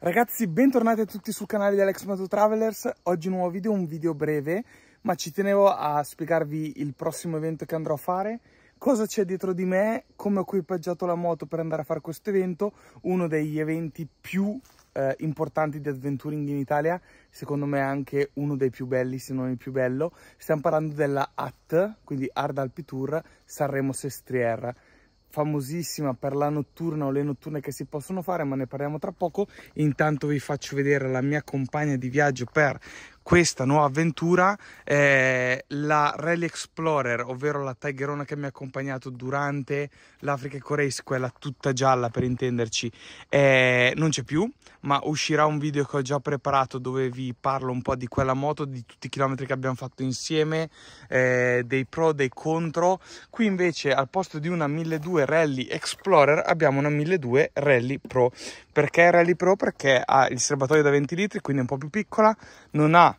Ragazzi, bentornati a tutti sul canale di Alex Moto Travelers. Oggi un nuovo video, un video breve, ma ci tenevo a spiegarvi il prossimo evento che andrò a fare, cosa c'è dietro di me, come ho equipaggiato la moto per andare a fare questo evento, uno degli eventi più eh, importanti di adventuring in Italia, secondo me anche uno dei più belli, se non il più bello. Stiamo parlando della HAT, quindi Hard Alpi Tour Sanremo Sestriere famosissima per la notturna o le notturne che si possono fare ma ne parliamo tra poco intanto vi faccio vedere la mia compagna di viaggio per questa nuova avventura è la Rally Explorer, ovvero la taggerona che mi ha accompagnato durante l'Africa Eco Race, quella tutta gialla per intenderci, eh, non c'è più, ma uscirà un video che ho già preparato dove vi parlo un po' di quella moto, di tutti i chilometri che abbiamo fatto insieme, eh, dei pro, dei contro. Qui invece al posto di una 1200 Rally Explorer abbiamo una 1200 Rally Pro. Perché è Rally Pro? Perché ha il serbatoio da 20 litri, quindi è un po' più piccola, non ha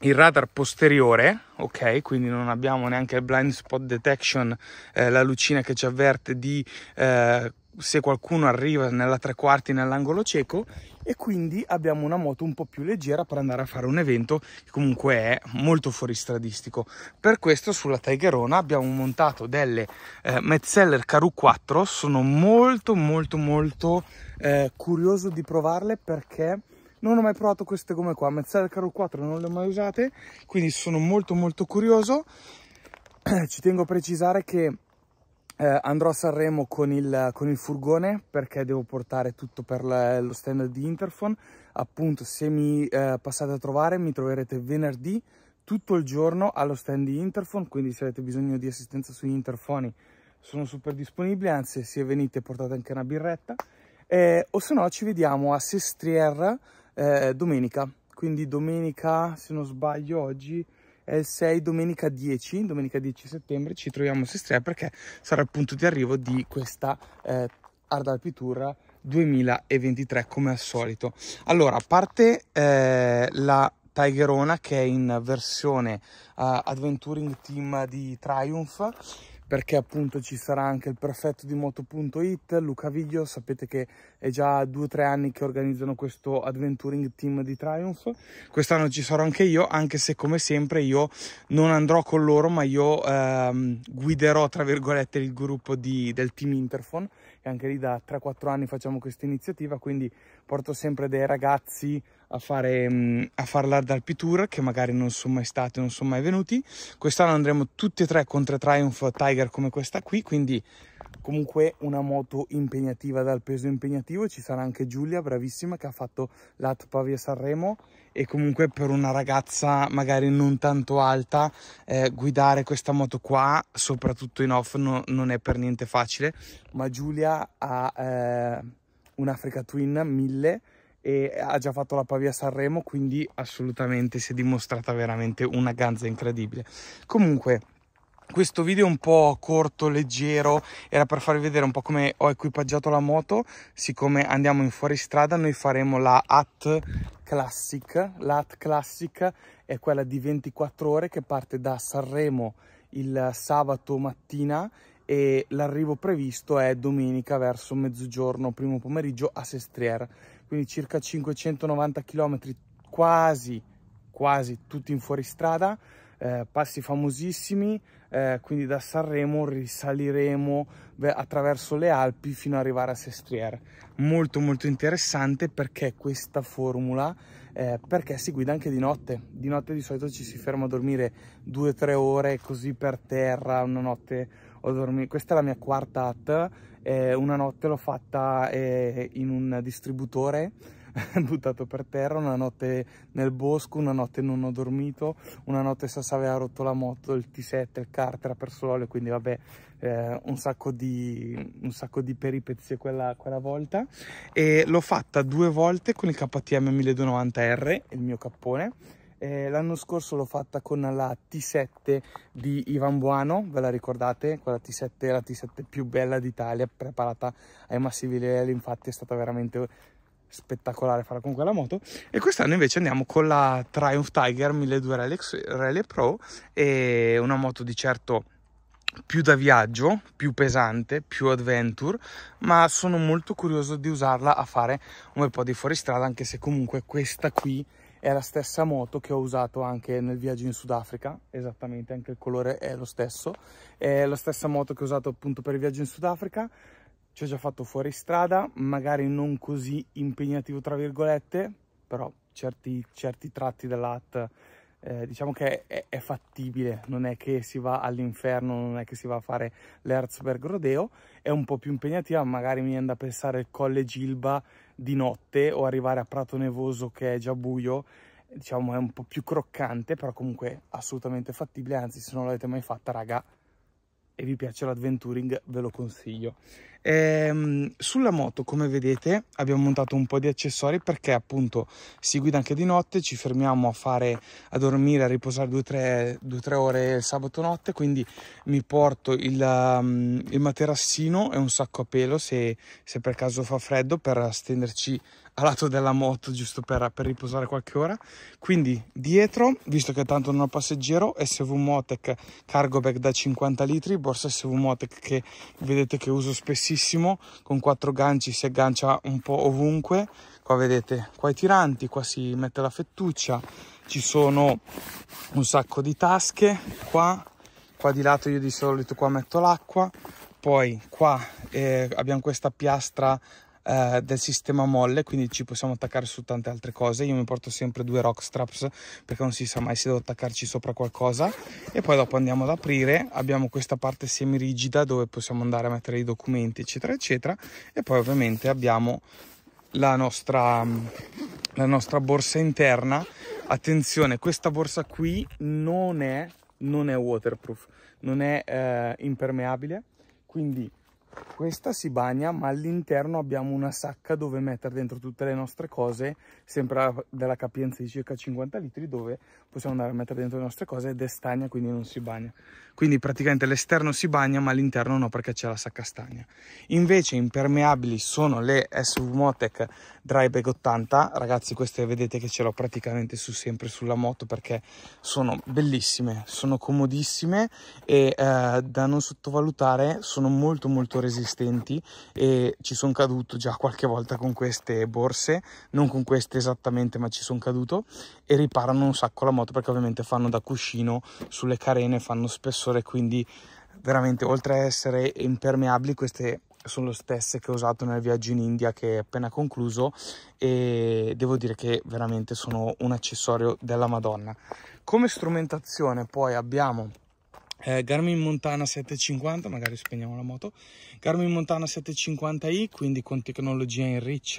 il radar posteriore, ok? Quindi non abbiamo neanche il blind spot detection, eh, la lucina che ci avverte di eh, se qualcuno arriva nella tre quarti nell'angolo cieco e quindi abbiamo una moto un po' più leggera per andare a fare un evento che comunque è molto fuoristradistico. Per questo sulla Tigerona abbiamo montato delle eh, Metzeller Caru 4, sono molto molto molto eh, curioso di provarle perché non ho mai provato queste gomme qua, Mezzella Caru 4 non le ho mai usate, quindi sono molto molto curioso. Ci tengo a precisare che eh, andrò a Sanremo con il, con il, furgone perché devo portare tutto per la, lo stand di Interphone. Appunto, se mi eh, passate a trovare, mi troverete venerdì tutto il giorno allo stand di Interphone. Quindi, se avete bisogno di assistenza sugli Interfoni, sono super disponibile. Anzi, se venite, portate anche una birretta. Eh, o se no, ci vediamo a Sestrier eh, domenica. Quindi, domenica, se non sbaglio, oggi è il 6 domenica 10, domenica 10 settembre ci troviamo a Sestriere perché sarà il punto di arrivo di questa eh, Art Alpitura 2023 come al solito. Allora, a parte eh, la Tigerona che è in versione uh, Adventuring Team di Triumph perché appunto ci sarà anche il prefetto di moto.it, Luca Viglio, sapete che è già due o tre anni che organizzano questo adventuring team di Triumph, quest'anno ci sarò anche io, anche se come sempre io non andrò con loro, ma io ehm, guiderò tra virgolette il gruppo di, del team Interphone, e anche lì da 3-4 anni facciamo questa iniziativa, quindi porto sempre dei ragazzi a fare, a fare l'Hard Tour che magari non sono mai stati, non sono mai venuti. Quest'anno andremo tutti e tre contro Triumph Tiger come questa qui, quindi comunque una moto impegnativa dal peso impegnativo. Ci sarà anche Giulia, bravissima, che ha fatto l'At Pavia Sanremo e comunque per una ragazza magari non tanto alta eh, guidare questa moto qua, soprattutto in off, no, non è per niente facile. Ma Giulia ha eh, un'Africa Twin 1000 e ha già fatto la Pavia Sanremo quindi assolutamente si è dimostrata veramente una ganza incredibile comunque questo video è un po' corto, leggero, era per farvi vedere un po' come ho equipaggiato la moto, siccome andiamo in fuoristrada noi faremo la AT Classic, la AT Classic è quella di 24 ore che parte da Sanremo il sabato mattina e l'arrivo previsto è domenica verso mezzogiorno, primo pomeriggio a Sestriere quindi circa 590 km quasi, quasi tutti in fuoristrada, eh, passi famosissimi, eh, quindi da Sanremo risaliremo attraverso le Alpi fino ad arrivare a Sestriere. Molto molto interessante perché questa formula, eh, perché si guida anche di notte, di notte di solito ci si ferma a dormire 2-3 ore così per terra, una notte ho dormito, questa è la mia quarta AT, eh, una notte l'ho fatta eh, in un distributore buttato per terra, una notte nel bosco, una notte non ho dormito, una notte Sasa aveva rotto la moto, il T7, il carter, per sole, quindi vabbè, eh, un, sacco di, un sacco di peripezie quella, quella volta. E l'ho fatta due volte con il KTM 1290R, il mio cappone, eh, l'anno scorso l'ho fatta con la T7 di Ivan Buono, ve la ricordate? Quella T7 è la T7 più bella d'Italia, preparata ai massivi livelli, infatti è stata veramente spettacolare farla con quella moto e quest'anno invece andiamo con la Triumph Tiger 1200 Rally Pro è una moto di certo più da viaggio, più pesante, più adventure, ma sono molto curioso di usarla a fare un po' di fuoristrada, anche se comunque questa qui è la stessa moto che ho usato anche nel viaggio in Sudafrica, esattamente, anche il colore è lo stesso, è la stessa moto che ho usato appunto per il viaggio in Sudafrica, ci ho già fatto fuori strada, magari non così impegnativo tra virgolette, però certi, certi tratti dell'AT eh, diciamo che è, è, fattibile, non è che si va all'inferno, non è che si va a fare l'Herzberg Rodeo, è un po' più impegnativa, magari mi viene a pensare il Colle Gilba di notte o arrivare a Prato Nevoso che è già buio, diciamo è un po' più croccante, però comunque assolutamente fattibile, anzi se non l'avete mai fatta raga e vi piace l'adventuring ve lo consiglio. Ehm, sulla moto, come vedete, abbiamo montato un po' di accessori perché appunto si guida anche di notte, ci fermiamo a fare a dormire, a riposare 2-3 ore il sabato notte, quindi mi porto il, um, il materassino e un sacco a pelo se, se, per caso fa freddo per stenderci a lato della moto giusto per, per riposare qualche ora. Quindi dietro, visto che tanto non ho passeggero, SV Motec cargo bag da 50 litri, borsa SV Motec che vedete che uso spessissimo bassissimo, con quattro ganci si aggancia un po' ovunque. Qua vedete, qua i tiranti, qua si mette la fettuccia, ci sono un sacco di tasche, qua, qua di lato io di solito qua metto l'acqua, poi qua eh, abbiamo questa piastra eh, del sistema molle quindi ci possiamo attaccare su tante altre cose io mi porto sempre due rock straps perché non si sa mai se devo attaccarci sopra qualcosa e poi dopo andiamo ad aprire abbiamo questa parte semi rigida dove possiamo andare a mettere i documenti eccetera eccetera e poi ovviamente abbiamo la nostra, la nostra borsa interna attenzione questa borsa qui non è non è waterproof non è eh, impermeabile quindi questa si bagna ma all'interno abbiamo una sacca dove mettere dentro tutte le nostre cose sempre della capienza di circa 50 litri dove possiamo andare a mettere dentro le nostre cose ed è stagna quindi non si bagna quindi praticamente l'esterno si bagna ma all'interno no perché c'è la sacca stagna invece impermeabili sono le SV Motec Dry Bag 80 ragazzi queste vedete che ce l'ho praticamente su sempre sulla moto perché sono bellissime sono comodissime e eh, da non sottovalutare sono molto molto resistenti e ci sono caduto già qualche volta con queste borse, non con queste esattamente ma ci sono caduto e riparano un sacco la moto perché ovviamente fanno da cuscino sulle carene, fanno spessore quindi veramente oltre a essere impermeabili queste sono le stesse che ho usato nel viaggio in India che è appena concluso e devo dire che veramente sono un accessorio della Madonna. Come strumentazione poi abbiamo eh, Garmin Montana 750 magari spegniamo la moto Garmin Montana 750i quindi con tecnologia in reach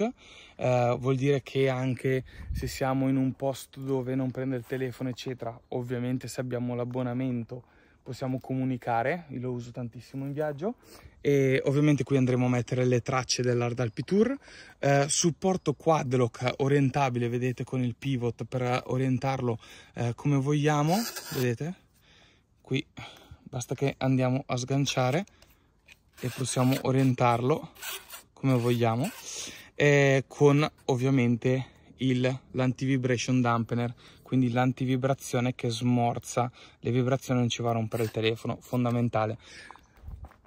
eh, vuol dire che anche se siamo in un posto dove non prende il telefono eccetera ovviamente se abbiamo l'abbonamento possiamo comunicare io lo uso tantissimo in viaggio e ovviamente qui andremo a mettere le tracce dell'Ard Alpi Tour eh, supporto quadlock orientabile vedete con il pivot per orientarlo eh, come vogliamo vedete qui basta che andiamo a sganciare e possiamo orientarlo come vogliamo eh, con ovviamente l'anti-vibration dampener quindi l'antivibrazione che smorza le vibrazioni non ci va a rompere il telefono fondamentale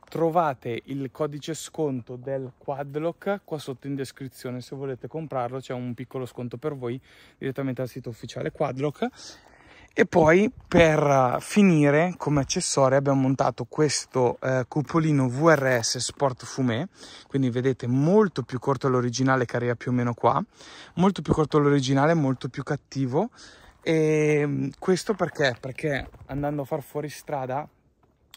trovate il codice sconto del Quadlock qua sotto in descrizione se volete comprarlo c'è un piccolo sconto per voi direttamente al sito ufficiale Quadlock e poi per eh, finire come accessorio abbiamo montato questo eh, cupolino VRS Sport Fumé quindi vedete molto più corto l'originale che arriva più o meno qua molto più corto l'originale molto più cattivo e mm, questo perché? Perché andando a far fuori strada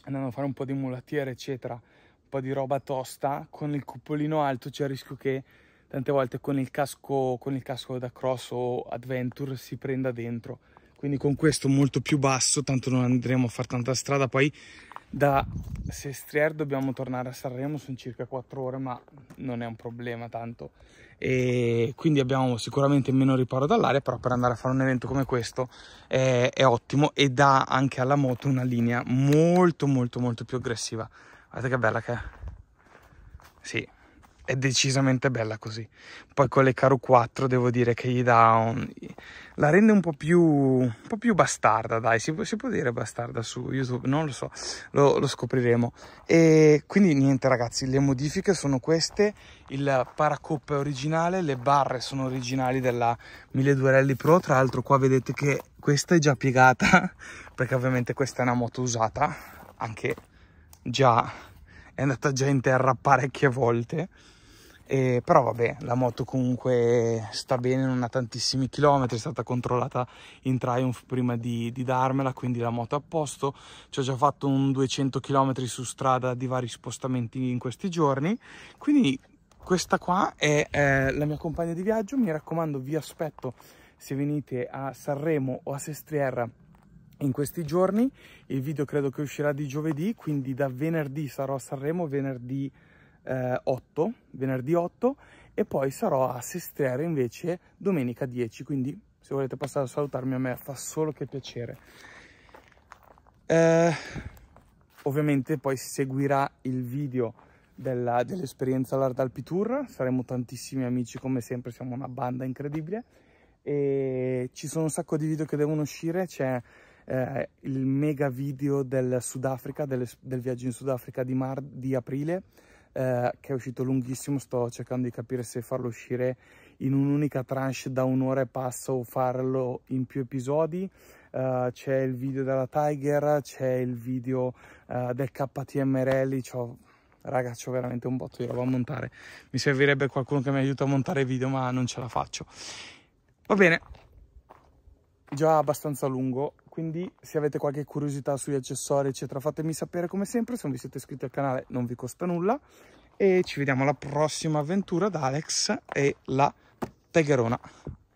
andando a fare un po' di mulattiere eccetera un po' di roba tosta con il cupolino alto c'è il rischio che tante volte con il casco, con il casco da cross o adventure si prenda dentro quindi con questo molto più basso tanto non andremo a fare tanta strada poi da Sestrier dobbiamo tornare a Sanremo sono circa 4 ore ma non è un problema tanto e quindi abbiamo sicuramente meno riparo dall'aria però per andare a fare un evento come questo è, è ottimo e dà anche alla moto una linea molto molto molto più aggressiva guardate che bella che è sì è decisamente bella così. Poi con le Caro 4 devo dire che gli dà un... la rende un po' più, un po più bastarda, dai, si può, si può, dire bastarda su YouTube, non lo so, lo, lo, scopriremo. E quindi niente ragazzi, le modifiche sono queste, il paracop è originale, le barre sono originali della 1200 Pro, tra l'altro qua vedete che questa è già piegata, perché ovviamente questa è una moto usata, anche già... È andata già in terra parecchie volte eh, però vabbè, la moto comunque sta bene, non ha tantissimi chilometri, è stata controllata in Triumph prima di, di darmela, quindi la moto è a posto. Ci ho già fatto un 200 km su strada di vari spostamenti in questi giorni, quindi questa qua è eh, la mia compagna di viaggio, mi raccomando vi aspetto se venite a Sanremo o a Sestriera in questi giorni, il video credo che uscirà di giovedì, quindi da venerdì sarò a Sanremo, venerdì eh, 8, venerdì 8 e poi sarò a Sestriere invece domenica 10, quindi se volete passare a salutarmi a me fa solo che piacere. Eh, ovviamente poi seguirà il video dell'esperienza dell all'Art Alpi Tour, saremo tantissimi amici come sempre, siamo una banda incredibile e ci sono un sacco di video che devono uscire, c'è eh, il mega video del Sudafrica, del, del viaggio in Sudafrica di, di aprile, eh, che è uscito lunghissimo, sto cercando di capire se farlo uscire in un'unica tranche da un'ora e passo o farlo in più episodi. Uh, c'è il video della Tiger, c'è il video uh, del KTM Rally, ragazzi ho veramente un botto di roba a montare. Mi servirebbe qualcuno che mi aiuta a montare video ma non ce la faccio. Va bene, già abbastanza lungo, quindi se avete qualche curiosità sugli accessori eccetera fatemi sapere come sempre, se non vi siete iscritti al canale non vi costa nulla e ci vediamo alla prossima avventura da Alex e la Tegherona.